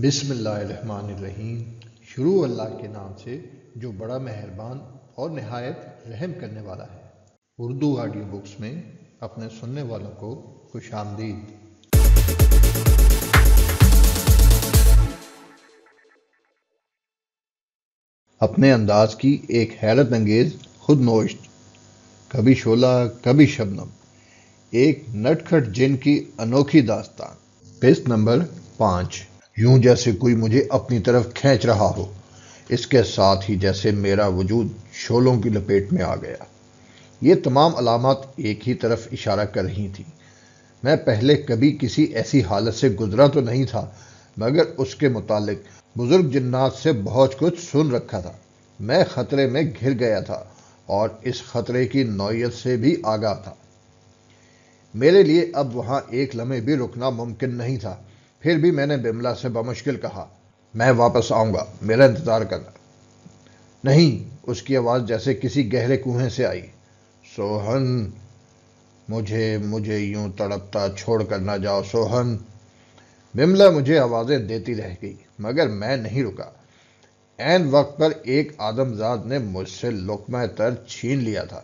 بسم اللہ الرحمن الرحیم شروع اللہ کے نام سے جو بڑا مہربان اور نہایت رحم کرنے والا ہے اردو آڈیو بکس میں اپنے سننے والوں کو خوش آمدید اپنے انداز کی ایک حیرت انگیز خود نوشت کبھی شولہ کبھی شبنم ایک نٹ کھٹ جن کی انوکھی داستان پیس نمبر پانچ یوں جیسے کوئی مجھے اپنی طرف کھینچ رہا ہو اس کے ساتھ ہی جیسے میرا وجود شولوں کی لپیٹ میں آ گیا یہ تمام علامات ایک ہی طرف اشارہ کر رہی تھیں میں پہلے کبھی کسی ایسی حالت سے گزرا تو نہیں تھا مگر اس کے متعلق بزرگ جنات سے بہت کچھ سن رکھا تھا میں خطرے میں گھر گیا تھا اور اس خطرے کی نوعیت سے بھی آگاہ تھا میرے لیے اب وہاں ایک لمحے بھی رکنا ممکن نہیں تھا پھر بھی میں نے بملا سے بمشکل کہا میں واپس آؤں گا میرا انتظار کرنا نہیں اس کی آواز جیسے کسی گہرے کوہیں سے آئی سوہن مجھے مجھے یوں تڑپتا چھوڑ کر نہ جاؤ سوہن بملا مجھے آوازیں دیتی رہ گئی مگر میں نہیں رکا این وقت پر ایک آدمزاد نے مجھ سے لکمہ تر چھین لیا تھا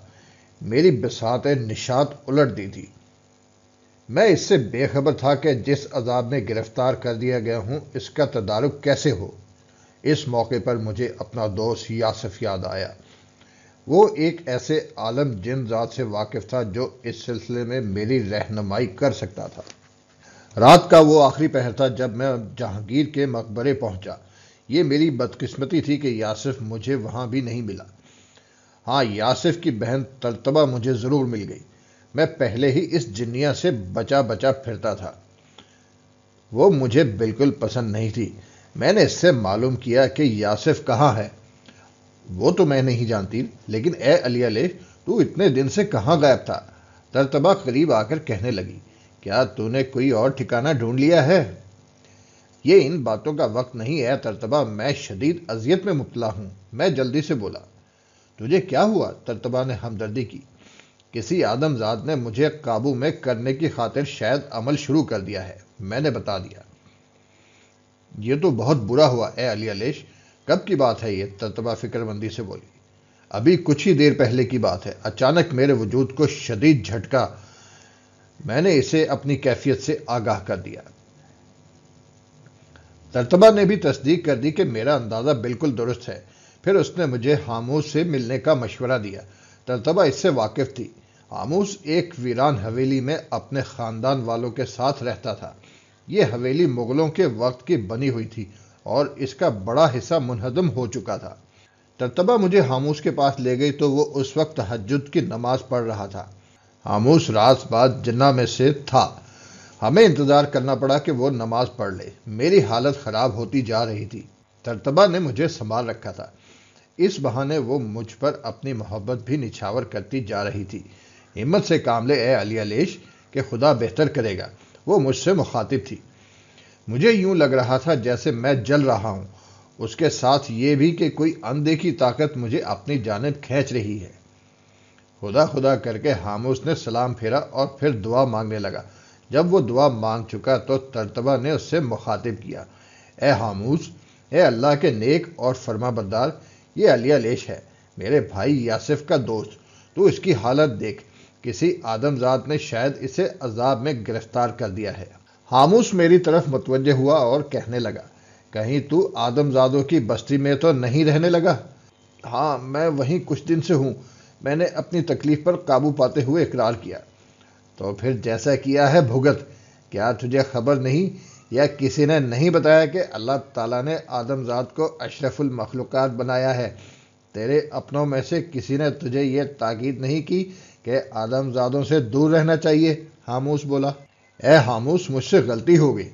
میری بساتیں نشات الٹ دی تھی میں اس سے بے خبر تھا کہ جس عذاب میں گرفتار کر دیا گیا ہوں اس کا تدارک کیسے ہو اس موقع پر مجھے اپنا دوست یاسف یاد آیا وہ ایک ایسے عالم جن ذات سے واقف تھا جو اس سلسلے میں میری رہنمائی کر سکتا تھا رات کا وہ آخری پہر تھا جب میں جہانگیر کے مقبرے پہنچا یہ میری بدقسمتی تھی کہ یاسف مجھے وہاں بھی نہیں ملا ہاں یاسف کی بہن ترتبہ مجھے ضرور مل گئی میں پہلے ہی اس جنیا سے بچا بچا پھرتا تھا وہ مجھے بالکل پسند نہیں تھی میں نے اس سے معلوم کیا کہ یاسف کہاں ہے وہ تو میں نہیں جانتی لیکن اے علی علیہ تو اتنے دن سے کہاں غائب تھا ترتبہ قریب آ کر کہنے لگی کیا تو نے کوئی اور ٹھکانہ ڈھونڈ لیا ہے یہ ان باتوں کا وقت نہیں ہے ترتبہ میں شدید اذیت میں مبتلا ہوں میں جلدی سے بولا تجھے کیا ہوا ترتبہ نے ہمدردی کی کسی آدم ذات نے مجھے قابو میں کرنے کی خاطر شاید عمل شروع کر دیا ہے میں نے بتا دیا یہ تو بہت برا ہوا اے علی علیش کب کی بات ہے یہ ترتبہ فکر مندی سے بولی ابھی کچھ ہی دیر پہلے کی بات ہے اچانک میرے وجود کو شدید جھٹکا میں نے اسے اپنی کیفیت سے آگاہ کر دیا ترتبہ نے بھی تصدیق کر دی کہ میرا اندازہ بالکل درست ہے پھر اس نے مجھے حامو سے ملنے کا مشورہ دیا ترتبہ اس سے واقف تھی آموس ایک ویران حویلی میں اپنے خاندان والوں کے ساتھ رہتا تھا یہ حویلی مغلوں کے وقت کی بنی ہوئی تھی اور اس کا بڑا حصہ منہدم ہو چکا تھا ترتبہ مجھے حاموس کے پاس لے گئی تو وہ اس وقت تحجد کی نماز پڑھ رہا تھا حاموس رات بعد جنہ میں سے تھا ہمیں انتظار کرنا پڑا کہ وہ نماز پڑھ لے میری حالت خراب ہوتی جا رہی تھی ترتبہ نے مجھے سنبھال رکھا تھا اس بہانے وہ مجھ پر اپنی محبت بھی نچھاور کرتی جا رہی تھی ہمت سے کام لے اے علی علیش کہ خدا بہتر کرے گا وہ مجھ سے مخاطب تھی مجھے یوں لگ رہا تھا جیسے میں جل رہا ہوں اس کے ساتھ یہ بھی کہ کوئی کی طاقت مجھے اپنی جانب کھینچ رہی ہے خدا خدا کر کے نے سلام پھیرا اور پھر دعا مانگنے لگا جب وہ دعا مانگ چکا تو ترتبہ نے اس سے مخاطب کیا اے حاموس اللہ کے نیک اور فرما بردار یہ علیہ لیش ہے میرے بھائی یاسف کا دوست تو اس کی حالت دیکھ کسی آدم ذات نے شاید اسے عذاب میں گرفتار کر دیا ہے حاموس میری طرف متوجہ ہوا اور کہنے لگا کہیں تو آدم زادوں کی بستی میں تو نہیں رہنے لگا ہاں میں وہیں کچھ دن سے ہوں میں نے اپنی تکلیف پر قابو پاتے ہوئے اقرار کیا تو پھر جیسا کیا ہے بھگت کیا تجھے خبر نہیں یا کسی نے نہیں بتایا کہ اللہ تعالیٰ نے آدم ذات کو اشرف المخلوقات بنایا ہے تیرے اپنوں میں سے کسی نے تجھے یہ تاکید نہیں کی کہ آدم زادوں سے دور رہنا چاہیے حاموس بولا اے حاموس مجھ سے غلطی ہو گئی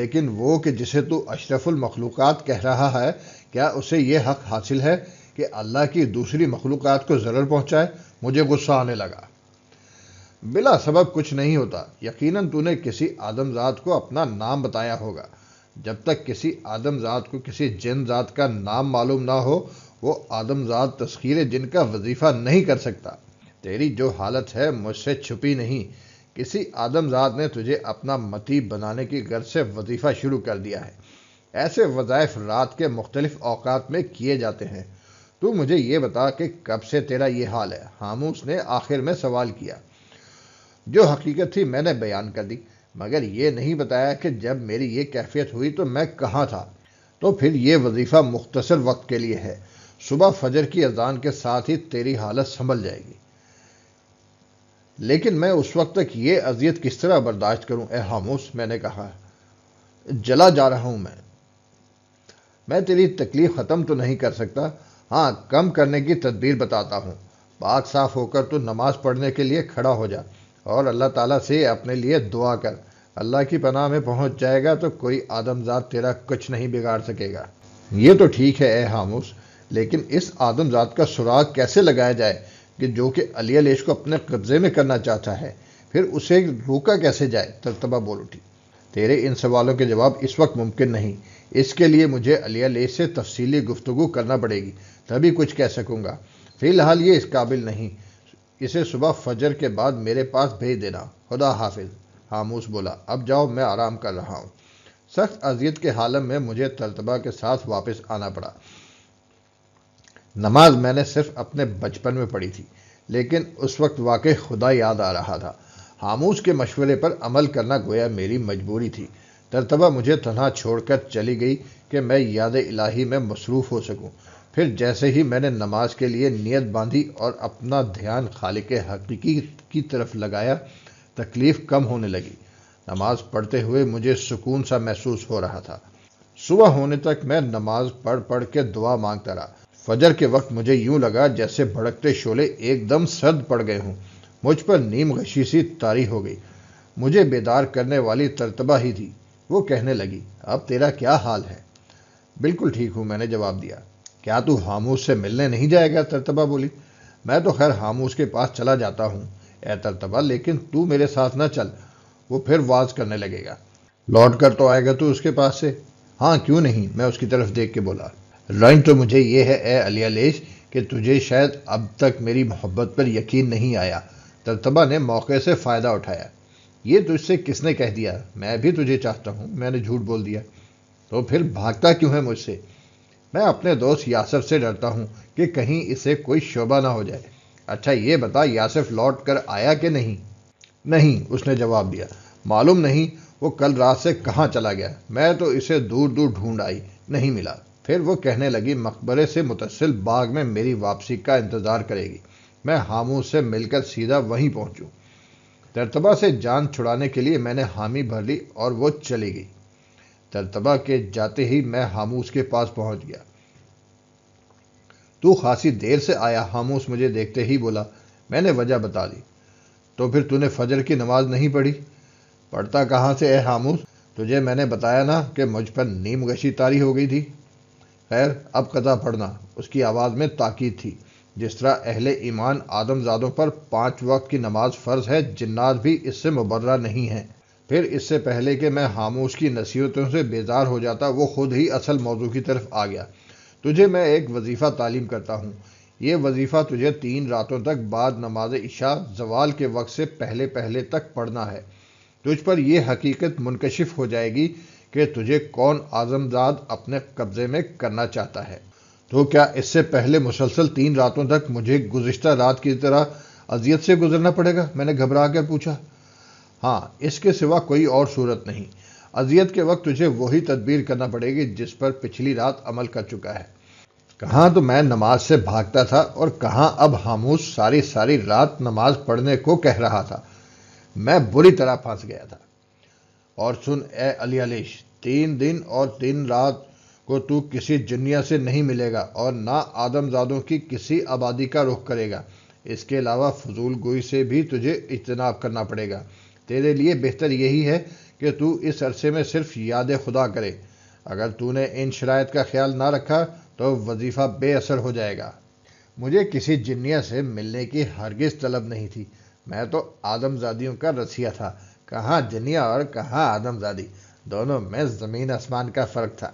لیکن وہ کہ جسے تو اشرف المخلوقات کہہ رہا ہے کیا اسے یہ حق حاصل ہے کہ اللہ کی دوسری مخلوقات کو ضرور پہنچائے مجھے غصہ آنے لگا بلا سبب کچھ نہیں ہوتا یقیناً تو نے کسی آدم ذات کو اپنا نام بتایا ہوگا جب تک کسی آدم ذات کو کسی جن ذات کا نام معلوم نہ ہو وہ آدم ذات تسخیر جن کا وظیفہ نہیں کر سکتا تیری جو حالت ہے مجھ سے چھپی نہیں کسی آدمزاد نے تجھے اپنا متی بنانے کی غرض سے وظیفہ شروع کر دیا ہے ایسے وظائف رات کے مختلف اوقات میں کیے جاتے ہیں تو مجھے یہ بتا کہ کب سے تیرا یہ حال ہے ہاموس نے آخر میں سوال کیا جو حقیقت تھی میں نے بیان کر دی مگر یہ نہیں بتایا کہ جب میری یہ کیفیت ہوئی تو میں کہاں تھا تو پھر یہ وظیفہ مختصر وقت کے لیے ہے صبح فجر کی اذان کے ساتھ ہی تیری حالت سنبھل جائے گی لیکن میں اس وقت تک یہ اذیت کس طرح برداشت کروں اے حاموس میں نے کہا جلا جا رہا ہوں میں میں تیری تکلیف ختم تو نہیں کر سکتا ہاں کم کرنے کی تدبیر بتاتا ہوں پاک صاف ہو کر تو نماز پڑھنے کے لیے کھڑا ہو جا اور اللہ تعالیٰ سے اپنے لیے دعا کر اللہ کی پناہ میں پہنچ جائے گا تو کوئی آدم ذات تیرا کچھ نہیں بگاڑ سکے گا یہ تو ٹھیک ہے اے حاموس لیکن اس آدم ذات کا سراغ کیسے لگایا جائے کہ جو کہ علی علیش کو اپنے قبضے میں کرنا چاہتا ہے پھر اسے روکا کیسے جائے ترتبہ بول اٹھی تیرے ان سوالوں کے جواب اس وقت ممکن نہیں اس کے لیے مجھے علی علیش سے تفصیلی گفتگو کرنا پڑے گی تبھی کچھ کہہ سکوں گا فی الحال یہ اس قابل نہیں اسے صبح فجر کے بعد میرے پاس بھیج دینا خدا حافظ حاموس بولا اب جاؤ میں آرام کر رہا ہوں سخت اذیت کے حالم میں مجھے ترتبہ کے ساتھ واپس آنا پڑا نماز میں نے صرف اپنے بچپن میں پڑھی تھی لیکن اس وقت واقع خدا یاد آ رہا تھا حاموس کے مشورے پر عمل کرنا گویا میری مجبوری تھی ترتبہ مجھے تنہا چھوڑ کر چلی گئی کہ میں یاد الہی میں مصروف ہو سکوں پھر جیسے ہی میں نے نماز کے لیے نیت باندھی اور اپنا دھیان خالق حقیقی کی طرف لگایا تکلیف کم ہونے لگی نماز پڑھتے ہوئے مجھے سکون سا محسوس ہو رہا تھا صبح ہونے تک میں نماز پڑھ پڑھ کے دعا مانگتا رہا فجر کے وقت مجھے یوں لگا جیسے بھڑکتے شولے ایک دم سرد پڑ گئے ہوں مجھ پر نیم غشی سی تاری ہو گئی مجھے بیدار کرنے والی ترتبہ ہی تھی وہ کہنے لگی اب تیرا کیا حال ہے بالکل ٹھیک ہوں میں نے جواب دیا کیا تو ہاموس سے ملنے نہیں جائے گا ترتبہ بولی میں تو خیر حاموس کے پاس چلا جاتا ہوں اے ترتبہ لیکن تو میرے ساتھ نہ چل وہ پھر واز کرنے لگے گا لوٹ کر تو آئے گا تو اس کے پاس سے ہاں کیوں نہیں میں اس کی طرف دیکھ کے بولا رائن تو مجھے یہ ہے اے علیہ لیش کہ تجھے شاید اب تک میری محبت پر یقین نہیں آیا ترتبہ نے موقع سے فائدہ اٹھایا یہ تجھ سے کس نے کہہ دیا میں بھی تجھے چاہتا ہوں میں نے جھوٹ بول دیا تو پھر بھاگتا کیوں ہے مجھ سے میں اپنے دوست یاسف سے ڈرتا ہوں کہ کہیں اسے کوئی شعبہ نہ ہو جائے اچھا یہ بتا یاسف لوٹ کر آیا کہ نہیں نہیں اس نے جواب دیا معلوم نہیں وہ کل رات سے کہاں چلا گیا میں تو اسے دور دور ڈھونڈ آئی نہیں ملا پھر وہ کہنے لگی مقبرے سے متصل باغ میں میری واپسی کا انتظار کرے گی میں حاموس سے مل کر سیدھا وہیں پہنچوں ترتبہ سے جان چھڑانے کے لیے میں نے حامی بھر لی اور وہ چلی گئی ترتبہ کے جاتے ہی میں حاموس کے پاس پہنچ گیا تو خاصی دیر سے آیا حاموس مجھے دیکھتے ہی بولا میں نے وجہ بتا دی تو پھر تو نے فجر کی نماز نہیں پڑھی پڑھتا کہاں سے اے حاموس تجھے میں نے بتایا نا کہ مجھ پر نیم گشی تاری ہو گئی تھی خیر اب قدا پڑھنا اس کی آواز میں تاکید تھی جس طرح اہل ایمان آدم زادوں پر پانچ وقت کی نماز فرض ہے جنات بھی اس سے مبرہ نہیں ہیں پھر اس سے پہلے کہ میں خاموش کی نصیحتوں سے بیزار ہو جاتا وہ خود ہی اصل موضوع کی طرف آ گیا تجھے میں ایک وظیفہ تعلیم کرتا ہوں یہ وظیفہ تجھے تین راتوں تک بعد نماز عشاء زوال کے وقت سے پہلے پہلے تک پڑھنا ہے تجھ پر یہ حقیقت منکشف ہو جائے گی کہ تجھے کون آزمزاد اپنے قبضے میں کرنا چاہتا ہے تو کیا اس سے پہلے مسلسل تین راتوں تک مجھے گزشتہ رات کی طرح اذیت سے گزرنا پڑے گا میں نے گھبرا کر پوچھا ہاں اس کے سوا کوئی اور صورت نہیں اذیت کے وقت تجھے وہی تدبیر کرنا پڑے گی جس پر پچھلی رات عمل کر چکا ہے کہاں تو میں نماز سے بھاگتا تھا اور کہاں اب ہاموس ساری ساری رات نماز پڑھنے کو کہہ رہا تھا میں بری طرح پھنس گیا تھا اور سن اے علی علیش تین دن اور تین رات کو تو کسی جنیا سے نہیں ملے گا اور نہ آدم زادوں کی کسی آبادی کا رخ کرے گا اس کے علاوہ فضول گوئی سے بھی تجھے اجتناب کرنا پڑے گا تیرے لیے بہتر یہی ہے کہ تو اس عرصے میں صرف یاد خدا کرے اگر تو نے ان شرائط کا خیال نہ رکھا تو وظیفہ بے اثر ہو جائے گا مجھے کسی جنیا سے ملنے کی ہرگز طلب نہیں تھی میں تو آدم زادیوں کا رسیہ تھا کہاں جنیا اور کہاں آدم زادی دونوں میں زمین آسمان کا فرق تھا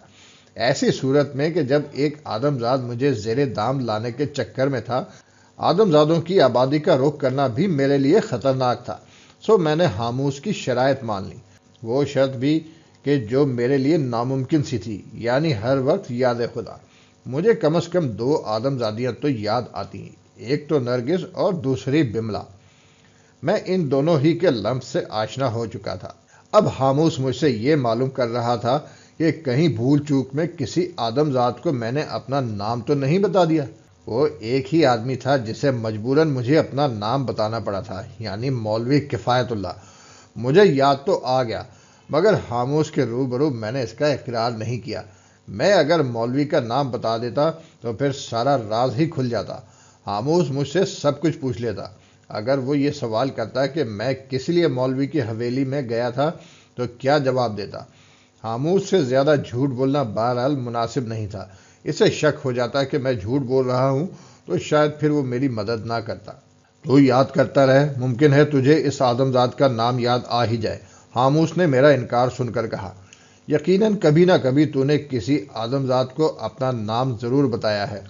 ایسی صورت میں کہ جب ایک آدم زاد مجھے زیر دام لانے کے چکر میں تھا آدم زادوں کی آبادی کا رخ کرنا بھی میرے لیے خطرناک تھا سو میں نے ہاموس کی شرائط مان لی وہ شرط بھی کہ جو میرے لیے ناممکن سی تھی یعنی ہر وقت یاد خدا مجھے کم از کم دو آدم زادیاں تو یاد آتی ہیں ایک تو نرگس اور دوسری بملا میں ان دونوں ہی کے لمب سے آشنا ہو چکا تھا اب حاموس مجھ سے یہ معلوم کر رہا تھا کہ کہیں بھول چوک میں کسی آدم ذات کو میں نے اپنا نام تو نہیں بتا دیا وہ ایک ہی آدمی تھا جسے مجبوراً مجھے اپنا نام بتانا پڑا تھا یعنی مولوی کفایت اللہ مجھے یاد تو آ گیا مگر ہاموس کے روبرو میں نے اس کا اقرار نہیں کیا میں اگر مولوی کا نام بتا دیتا تو پھر سارا راز ہی کھل جاتا حاموس مجھ سے سب کچھ پوچھ لیتا اگر وہ یہ سوال کرتا کہ میں کس لیے مولوی کی حویلی میں گیا تھا تو کیا جواب دیتا حاموس سے زیادہ جھوٹ بولنا بہرحال مناسب نہیں تھا اسے شک ہو جاتا کہ میں جھوٹ بول رہا ہوں تو شاید پھر وہ میری مدد نہ کرتا تو یاد کرتا رہے ممکن ہے تجھے اس اعظمزاد کا نام یاد آ ہی جائے حاموس نے میرا انکار سن کر کہا یقیناً کبھی نہ کبھی تو نے کسی اعظمزاد کو اپنا نام ضرور بتایا ہے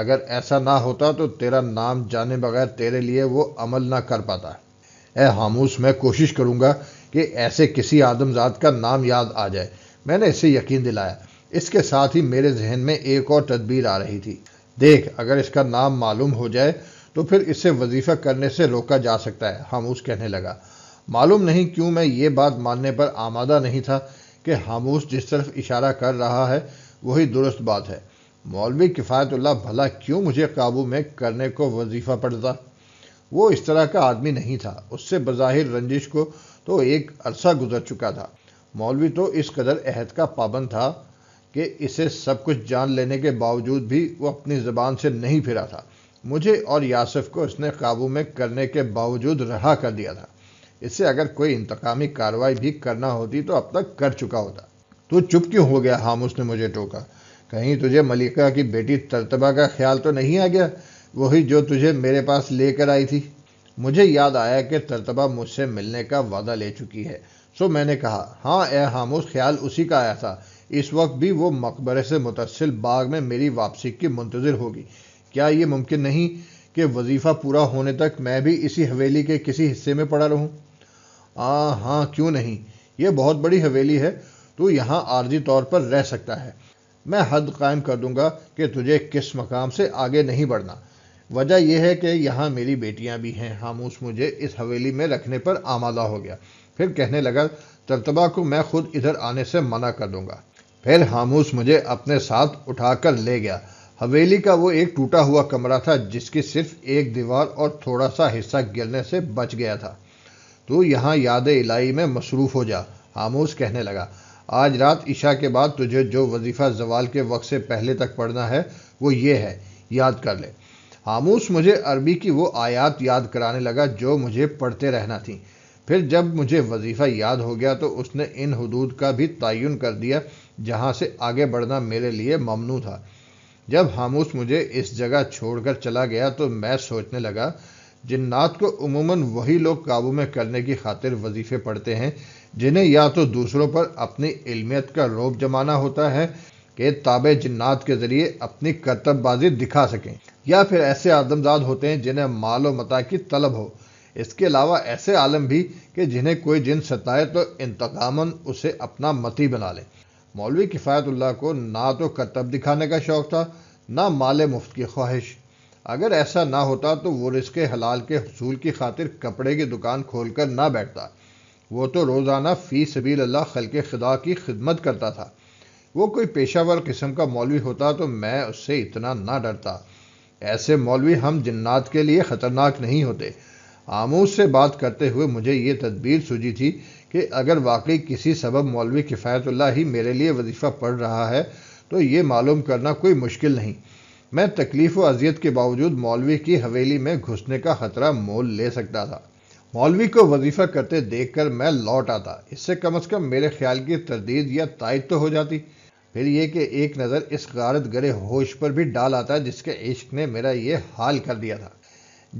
اگر ایسا نہ ہوتا تو تیرا نام جانے بغیر تیرے لیے وہ عمل نہ کر پاتا اے حاموس میں کوشش کروں گا کہ ایسے کسی آدمزاد کا نام یاد آ جائے میں نے اسے یقین دلایا اس کے ساتھ ہی میرے ذہن میں ایک اور تدبیر آ رہی تھی دیکھ اگر اس کا نام معلوم ہو جائے تو پھر اس سے وظیفہ کرنے سے روکا جا سکتا ہے حاموس کہنے لگا معلوم نہیں کیوں میں یہ بات ماننے پر آمادہ نہیں تھا کہ حاموس جس طرف اشارہ کر رہا ہے وہی درست بات ہے مولوی کفایت اللہ بھلا کیوں مجھے قابو میں کرنے کو وظیفہ پڑتا وہ اس طرح کا آدمی نہیں تھا اس سے بظاہر رنجش کو تو ایک عرصہ گزر چکا تھا مولوی تو اس قدر عہد کا پابند تھا کہ اسے سب کچھ جان لینے کے باوجود بھی وہ اپنی زبان سے نہیں پھرا تھا مجھے اور یاسف کو اس نے قابو میں کرنے کے باوجود رہا کر دیا تھا اس سے اگر کوئی انتقامی کارروائی بھی کرنا ہوتی تو اب تک کر چکا ہوتا تو چپ کیوں ہو گیا ہم اس نے مجھے ٹوکا کہیں تجھے ملکہ کی بیٹی ترتبہ کا خیال تو نہیں آ گیا وہی جو تجھے میرے پاس لے کر آئی تھی مجھے یاد آیا کہ ترتبہ مجھ سے ملنے کا وعدہ لے چکی ہے سو میں نے کہا ہاں اے حاموس خیال اسی کا آیا تھا اس وقت بھی وہ مقبرے سے متصل باغ میں میری واپسی کی منتظر ہوگی کیا یہ ممکن نہیں کہ وظیفہ پورا ہونے تک میں بھی اسی حویلی کے کسی حصے میں پڑا رہوں آ ہاں کیوں نہیں یہ بہت بڑی حویلی ہے تو یہاں عارضی طور پر رہ سکتا ہے میں حد قائم کر دوں گا کہ تجھے کس مقام سے آگے نہیں بڑھنا وجہ یہ ہے کہ یہاں میری بیٹیاں بھی ہیں ہاموس مجھے اس حویلی میں رکھنے پر آمادہ ہو گیا پھر کہنے لگا ترتبہ کو میں خود ادھر آنے سے منع کر دوں گا پھر ہاموس مجھے اپنے ساتھ اٹھا کر لے گیا حویلی کا وہ ایک ٹوٹا ہوا کمرہ تھا جس کی صرف ایک دیوار اور تھوڑا سا حصہ گرنے سے بچ گیا تھا تو یہاں یاد الہی میں مصروف ہو جا ہاموس کہنے لگا آج رات عشاء کے بعد تجھے جو وظیفہ زوال کے وقت سے پہلے تک پڑھنا ہے وہ یہ ہے یاد کر لے حاموس مجھے عربی کی وہ آیات یاد کرانے لگا جو مجھے پڑھتے رہنا تھیں پھر جب مجھے وظیفہ یاد ہو گیا تو اس نے ان حدود کا بھی تعین کر دیا جہاں سے آگے بڑھنا میرے لیے ممنوع تھا جب حاموس مجھے اس جگہ چھوڑ کر چلا گیا تو میں سوچنے لگا جنات کو عموماً وہی لوگ قابو میں کرنے کی خاطر وظیفے پڑھتے ہیں جنہیں یا تو دوسروں پر اپنی علمیت کا روب جمانا ہوتا ہے کہ تابع جنات کے ذریعے اپنی کرتب بازی دکھا سکیں یا پھر ایسے آدمزاد ہوتے ہیں جنہیں مال و متا کی طلب ہو اس کے علاوہ ایسے عالم بھی کہ جنہیں کوئی جن ستائے تو انتقاماً اسے اپنا متی بنا لے مولوی کفایت اللہ کو نہ تو کرتب دکھانے کا شوق تھا نہ مال مفت کی خواہش اگر ایسا نہ ہوتا تو وہ رزق حلال کے حصول کی خاطر کپڑے کی دکان کھول کر نہ بیٹھتا وہ تو روزانہ فی سبیل اللہ خلق خدا کی خدمت کرتا تھا وہ کوئی پیشہ ور قسم کا مولوی ہوتا تو میں اس سے اتنا نہ ڈرتا ایسے مولوی ہم جنات کے لیے خطرناک نہیں ہوتے آموز سے بات کرتے ہوئے مجھے یہ تدبیر سوجی تھی کہ اگر واقعی کسی سبب مولوی کفایت اللہ ہی میرے لیے وظیفہ پڑھ رہا ہے تو یہ معلوم کرنا کوئی مشکل نہیں میں تکلیف و اذیت کے باوجود مولوی کی حویلی میں گھسنے کا خطرہ مول لے سکتا تھا مولوی کو وظیفہ کرتے دیکھ کر میں لوٹ آتا اس سے کم از کم میرے خیال کی تردید یا تائید تو ہو جاتی پھر یہ کہ ایک نظر اس غارت گرے ہوش پر بھی ڈال آتا جس کے عشق نے میرا یہ حال کر دیا تھا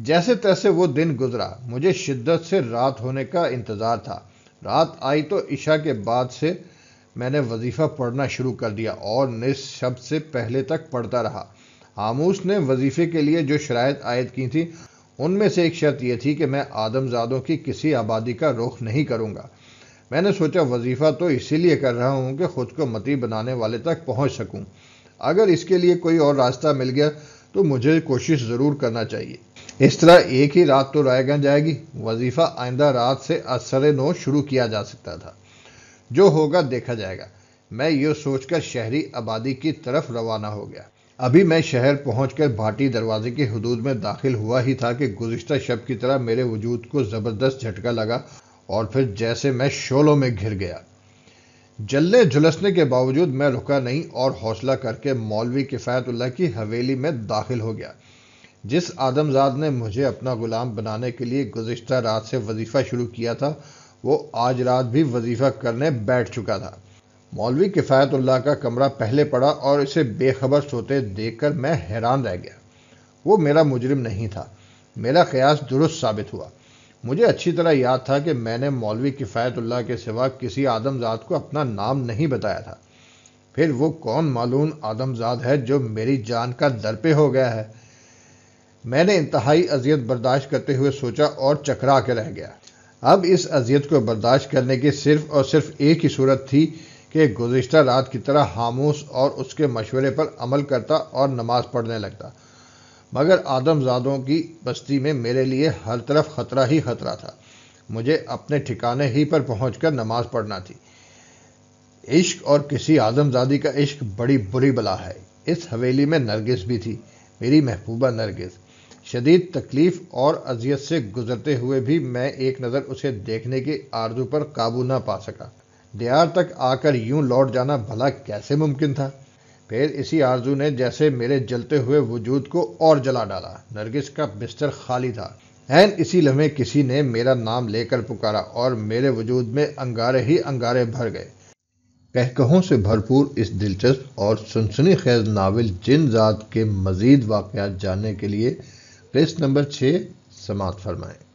جیسے تیسے وہ دن گزرا مجھے شدت سے رات ہونے کا انتظار تھا رات آئی تو عشاء کے بعد سے میں نے وظیفہ پڑھنا شروع کر دیا اور نس شب سے پہلے تک پڑھتا رہا آموس نے وظیفے کے لیے جو شرائط عائد کی تھیں ان میں سے ایک شرط یہ تھی کہ میں آدم زادوں کی کسی آبادی کا رخ نہیں کروں گا میں نے سوچا وظیفہ تو اسی لیے کر رہا ہوں کہ خود کو متی بنانے والے تک پہنچ سکوں اگر اس کے لیے کوئی اور راستہ مل گیا تو مجھے کوشش ضرور کرنا چاہیے اس طرح ایک ہی رات تو رائے گن جائے گی وظیفہ آئندہ رات سے اثر نو شروع کیا جا سکتا تھا جو ہوگا دیکھا جائے گا میں یہ سوچ کر شہری آبادی کی طرف روانہ ہو گیا ابھی میں شہر پہنچ کر بھاٹی دروازے کی حدود میں داخل ہوا ہی تھا کہ گزشتہ شب کی طرح میرے وجود کو زبردست جھٹکا لگا اور پھر جیسے میں شولوں میں گھر گیا جلنے جھلسنے کے باوجود میں رکا نہیں اور حوصلہ کر کے مولوی کفایت اللہ کی حویلی میں داخل ہو گیا جس آدمزاد نے مجھے اپنا غلام بنانے کے لیے گزشتہ رات سے وظیفہ شروع کیا تھا وہ آج رات بھی وظیفہ کرنے بیٹھ چکا تھا مولوی کفایت اللہ کا کمرہ پہلے پڑا اور اسے بے خبر سوتے دیکھ کر میں حیران رہ گیا وہ میرا مجرم نہیں تھا میرا قیاس درست ثابت ہوا مجھے اچھی طرح یاد تھا کہ میں نے مولوی کفایت اللہ کے سوا کسی آدم ذات کو اپنا نام نہیں بتایا تھا پھر وہ کون معلوم آدم ذات ہے جو میری جان کا درپے ہو گیا ہے میں نے انتہائی اذیت برداشت کرتے ہوئے سوچا اور چکرا کے رہ گیا اب اس اذیت کو برداشت کرنے کی صرف اور صرف ایک ہی صورت تھی کہ گزشتہ رات کی طرح حاموس اور اس کے مشورے پر عمل کرتا اور نماز پڑھنے لگتا مگر آدم زادوں کی بستی میں میرے لیے ہر طرف خطرہ ہی خطرہ تھا مجھے اپنے ٹھکانے ہی پر پہنچ کر نماز پڑھنا تھی عشق اور کسی آدم زادی کا عشق بڑی بری بلا ہے اس حویلی میں نرگس بھی تھی میری محبوبہ نرگس شدید تکلیف اور اذیت سے گزرتے ہوئے بھی میں ایک نظر اسے دیکھنے کی آرزو پر قابو نہ پا سکا دیار تک آ کر یوں لوٹ جانا بھلا کیسے ممکن تھا پھر اسی آرزو نے جیسے میرے جلتے ہوئے وجود کو اور جلا ڈالا نرگس کا بستر خالی تھا این اسی لمحے کسی نے میرا نام لے کر پکارا اور میرے وجود میں انگارے ہی انگارے بھر گئے کہوں سے بھرپور اس دلچسپ اور سنسنی خیز ناول جن ذات کے مزید واقعات جاننے کے لیے قسط نمبر چھ سماعت فرمائیں